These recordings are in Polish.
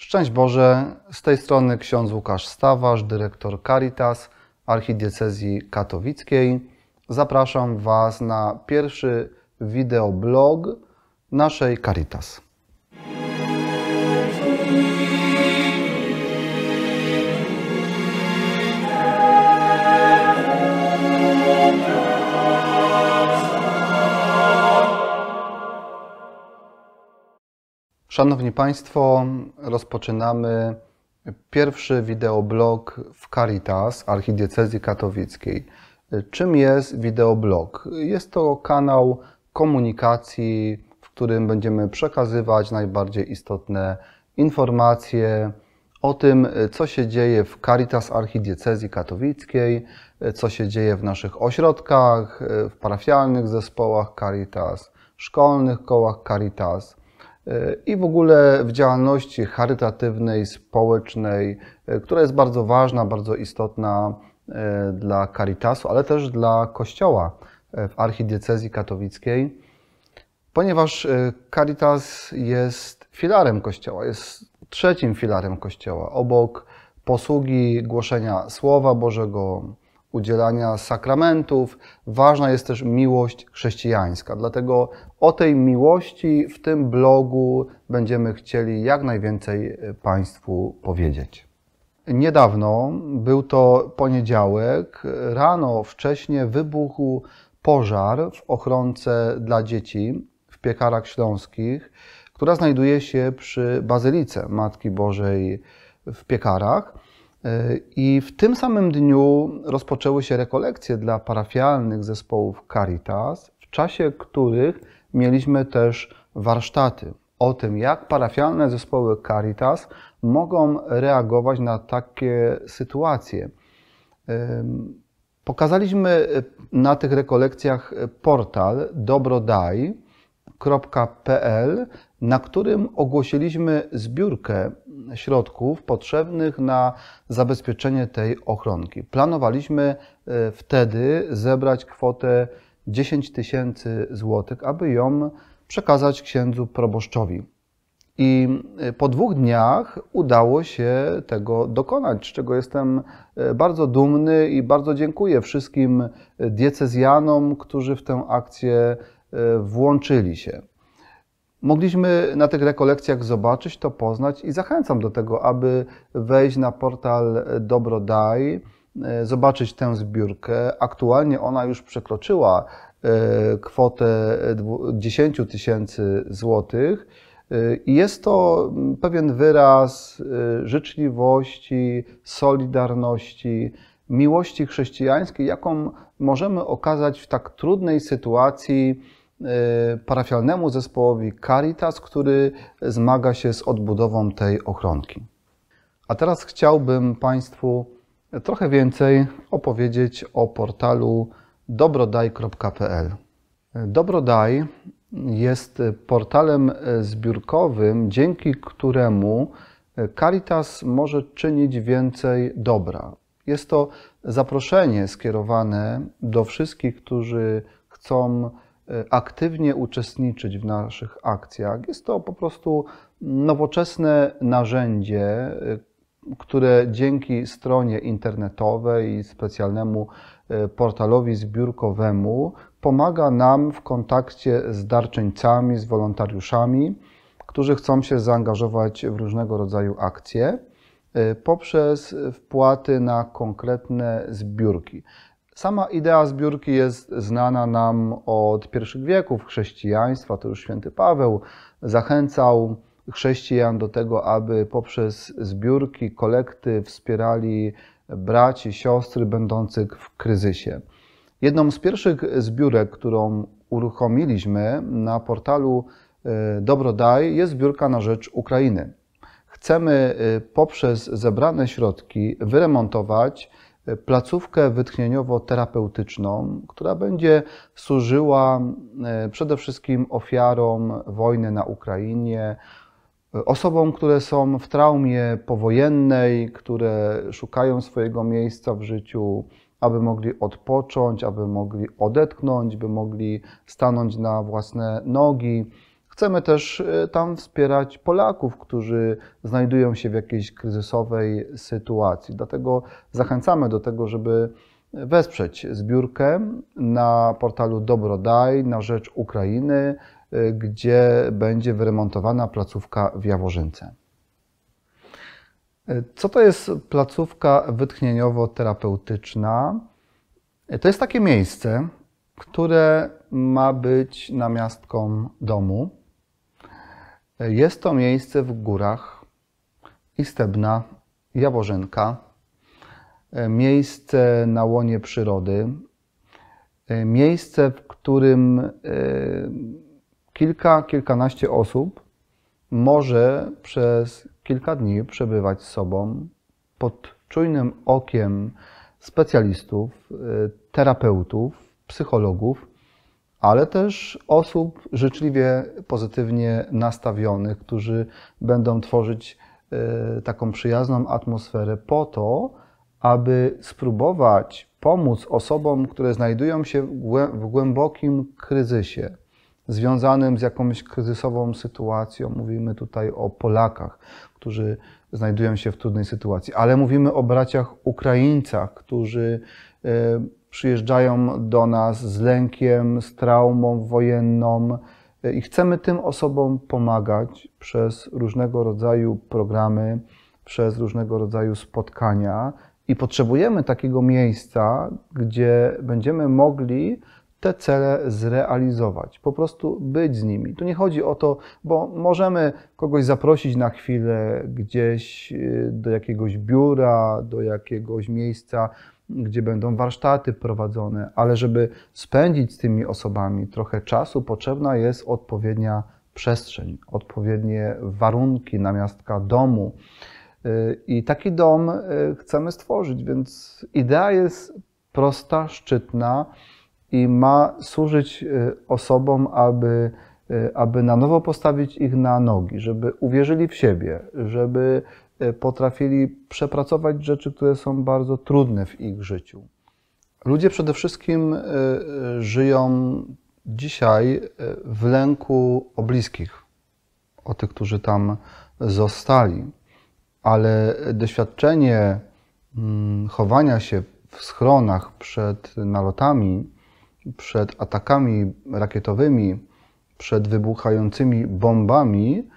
Szczęść Boże, z tej strony ksiądz Łukasz Stawarz, dyrektor Caritas Archidiecezji Katowickiej. Zapraszam Was na pierwszy wideoblog naszej Caritas. Szanowni Państwo, rozpoczynamy pierwszy wideoblog w Caritas Archidiecezji Katowickiej. Czym jest wideoblog? Jest to kanał komunikacji, w którym będziemy przekazywać najbardziej istotne informacje o tym, co się dzieje w Caritas Archidiecezji Katowickiej, co się dzieje w naszych ośrodkach, w parafialnych zespołach Caritas, szkolnych kołach Caritas i w ogóle w działalności charytatywnej, społecznej, e, która jest bardzo ważna, bardzo istotna e, dla Caritasu, ale też dla Kościoła e, w archidiecezji katowickiej, ponieważ Caritas jest filarem Kościoła, jest trzecim filarem Kościoła, obok posługi głoszenia Słowa Bożego, udzielania sakramentów, ważna jest też miłość chrześcijańska. Dlatego o tej miłości w tym blogu będziemy chcieli jak najwięcej e, Państwu powiedzieć. Niedawno, był to poniedziałek, rano wcześnie wybuchł pożar w ochronce dla dzieci w piekarach śląskich, która znajduje się przy Bazylice Matki Bożej w piekarach. E, I w tym samym dniu rozpoczęły się rekolekcje dla parafialnych zespołów Caritas, w czasie których mieliśmy też warsztaty o tym, jak parafialne zespoły Caritas mogą reagować na takie sytuacje. E, pokazaliśmy e, na tych rekolekcjach portal Dobrodaj, www.fundusz.pl, na którym ogłosiliśmy zbiórkę środków potrzebnych na zabezpieczenie tej ochronki. Planowaliśmy e, wtedy zebrać kwotę 10 tysięcy złotych, aby ją przekazać księdzu proboszczowi. I e, po dwóch dniach udało się tego dokonać, z czego jestem e, bardzo dumny i bardzo dziękuję wszystkim diecezjanom, którzy w tę akcję E, włączyli się. Mogliśmy na tych rekolekcjach zobaczyć to, poznać i zachęcam do tego, aby wejść na portal Dobrodaj, e, zobaczyć tę zbiórkę. Aktualnie ona już przekroczyła e, kwotę 10 tysięcy złotych. I jest to mm, pewien wyraz życzliwości, solidarności, miłości chrześcijańskiej, jaką możemy okazać w tak trudnej sytuacji E, parafialnemu zespołowi Caritas, który zmaga się z odbudową tej ochronki. A teraz chciałbym Państwu trochę więcej opowiedzieć o portalu dobrodaj.pl. Dobrodaj jest portalem zbiórkowym, dzięki któremu Caritas może czynić więcej dobra. Jest to zaproszenie skierowane do wszystkich, którzy chcą Y, aktywnie uczestniczyć w naszych akcjach. Jest to po prostu nowoczesne narzędzie, y, które dzięki stronie internetowej i specjalnemu y, portalowi zbiórkowemu pomaga nam w kontakcie z darczyńcami, z wolontariuszami, którzy chcą się zaangażować w różnego rodzaju akcje poprzez wpłaty na konkretne zbiórki. Sama idea zbiórki jest znana nam od pierwszych wieków chrześcijaństwa, to już święty Paweł zachęcał chrześcijan do tego, aby poprzez zbiórki, kolekty wspierali braci, siostry będących w kryzysie. Jedną z pierwszych zbiórek, którą uruchomiliśmy na portalu e, Dobrodaj jest zbiórka na rzecz Ukrainy. Chcemy e, poprzez zebrane środki wyremontować placówkę wytchnieniowo-terapeutyczną, która będzie służyła e, przede wszystkim ofiarom wojny na Ukrainie, osobom, które są w traumie powojennej, które szukają swojego miejsca w życiu, aby mogli odpocząć, aby mogli odetchnąć, by mogli stanąć na własne nogi. Chcemy też e, tam wspierać Polaków, którzy znajdują się w jakiejś kryzysowej sytuacji. Dlatego zachęcamy do tego, żeby wesprzeć zbiórkę na portalu Dobrodaj na rzecz Ukrainy, e, gdzie będzie wyremontowana placówka w Jaworzynce. E, co to jest placówka wytchnieniowo-terapeutyczna? To jest takie miejsce, które ma być namiastką domu. Jest to miejsce w górach Istebna, Jaworzynka, e, miejsce na łonie przyrody, e, miejsce, w którym e, kilka, kilkanaście osób może przez kilka dni przebywać z sobą pod czujnym okiem specjalistów, terapeutów, psychologów, ale też osób życzliwie pozytywnie nastawionych, którzy będą tworzyć e, taką przyjazną atmosferę po to, aby spróbować pomóc osobom, które znajdują się w głębokim kryzysie związanym z jakąś kryzysową sytuacją. Mówimy tutaj o Polakach, którzy znajdują się w trudnej sytuacji, ale mówimy o braciach Ukraińcach, którzy e, przyjeżdżają do nas z lękiem, z traumą wojenną e, i chcemy tym osobom pomagać przez różnego rodzaju programy, przez różnego rodzaju spotkania i potrzebujemy takiego miejsca, gdzie będziemy mogli te cele zrealizować, po prostu być z nimi. Tu nie chodzi o to, bo możemy kogoś zaprosić na chwilę gdzieś e, do jakiegoś biura, do jakiegoś miejsca, gdzie będą warsztaty prowadzone, ale żeby spędzić z tymi osobami trochę czasu, potrzebna jest odpowiednia przestrzeń, odpowiednie warunki namiastka domu. Y, I taki dom y, chcemy stworzyć, więc idea jest prosta, szczytna i ma służyć y, osobom, aby, aby na nowo postawić ich na nogi, żeby uwierzyli w siebie, żeby Y, potrafili przepracować rzeczy, które są bardzo trudne w ich życiu. Ludzie przede wszystkim y, y, żyją dzisiaj w lęku o bliskich, o tych, którzy tam zostali, ale doświadczenie mm, chowania się w schronach przed nalotami, przed atakami rakietowymi, przed wybuchającymi bombami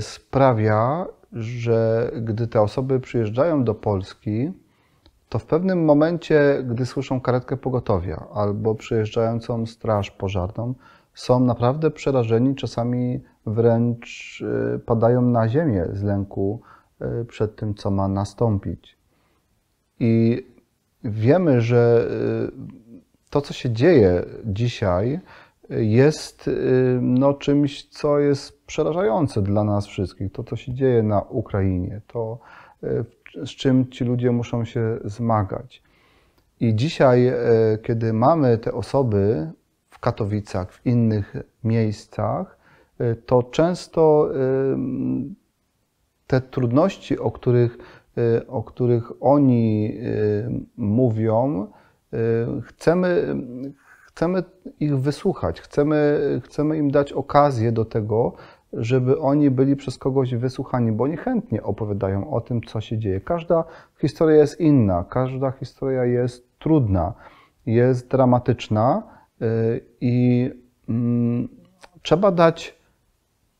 sprawia, że gdy te osoby przyjeżdżają do Polski, to w pewnym momencie, gdy słyszą karetkę pogotowia albo przyjeżdżającą straż pożarną, są naprawdę przerażeni, czasami wręcz y, padają na ziemię z lęku y, przed tym, co ma nastąpić. I wiemy, że y, to, co się dzieje dzisiaj, jest no, czymś, co jest przerażające dla nas wszystkich, to co się dzieje na Ukrainie, to e, z czym ci ludzie muszą się zmagać. I dzisiaj, e, kiedy mamy te osoby w Katowicach, w innych miejscach, e, to często te trudności, o których, o których oni mówią, chcemy, chcemy ich wysłuchać, chcemy, chcemy im dać okazję do tego, żeby oni byli przez kogoś wysłuchani, bo oni chętnie opowiadają o tym, co się dzieje. Każda historia jest inna, każda historia jest trudna, jest dramatyczna y, i mm, trzeba dać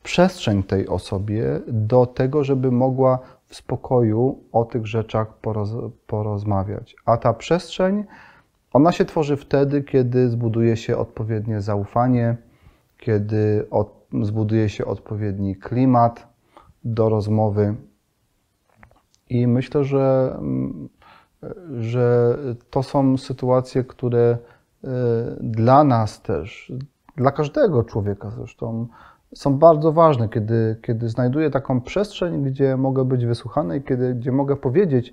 przestrzeń tej osobie do tego, żeby mogła w spokoju o tych rzeczach poroz, porozmawiać. A ta przestrzeń, ona się tworzy wtedy, kiedy zbuduje się odpowiednie zaufanie, kiedy od, zbuduje się odpowiedni klimat do rozmowy. I myślę, że, mm, że to są sytuacje, które y, dla nas też, dla każdego człowieka zresztą, są bardzo ważne, kiedy, kiedy znajduję taką przestrzeń, gdzie mogę być wysłuchany i kiedy, gdzie mogę powiedzieć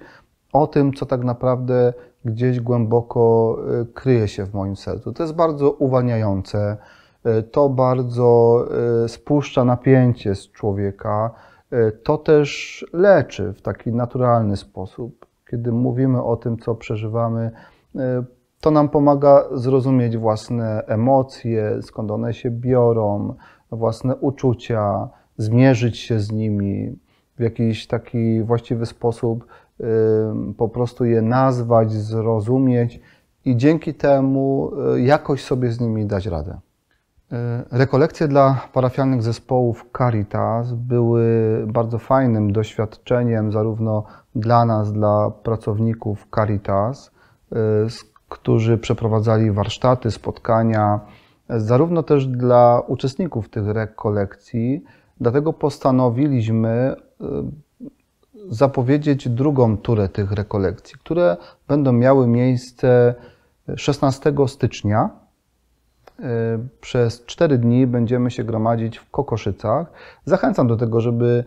o tym, co tak naprawdę gdzieś głęboko y, kryje się w moim sercu. To jest bardzo uwalniające. E, to bardzo e, spuszcza napięcie z człowieka, e, to też leczy w taki naturalny sposób. Kiedy mówimy o tym, co przeżywamy, to nam pomaga zrozumieć własne emocje, skąd one się biorą, własne uczucia, zmierzyć się z nimi, w jakiś taki właściwy sposób po prostu je nazwać, zrozumieć i dzięki temu jakoś sobie z nimi dać radę. E, rekolekcje dla parafialnych zespołów Caritas były bardzo fajnym doświadczeniem zarówno dla nas, dla pracowników Caritas, e, którzy przeprowadzali warsztaty, spotkania, e, zarówno też dla uczestników tych rekolekcji. Dlatego postanowiliśmy zapowiedzieć drugą turę tych rekolekcji, które będą miały miejsce 16 stycznia Y, przez 4 dni będziemy się gromadzić w Kokoszycach. Zachęcam do tego, żeby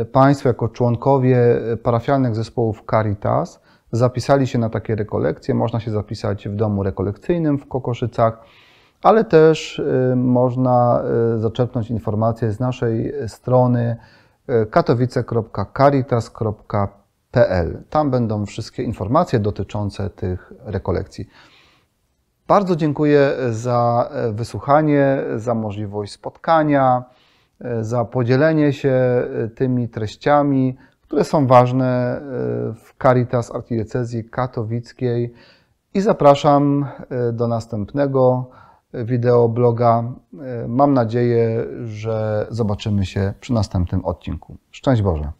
y, Państwo jako członkowie y, parafialnych zespołów Caritas zapisali się na takie rekolekcje. Można się zapisać w domu rekolekcyjnym w Kokoszycach, ale też można zaczerpnąć informacje z naszej strony katowice.caritas.pl. Tam będą wszystkie informacje dotyczące tych rekolekcji. Bardzo dziękuję za e, wysłuchanie, za możliwość spotkania, e, za podzielenie się e, tymi treściami, które są ważne w Caritas Archidiecezji Katowickiej i zapraszam do następnego wideobloga. Mam nadzieję, że zobaczymy się przy następnym odcinku. Szczęść Boże!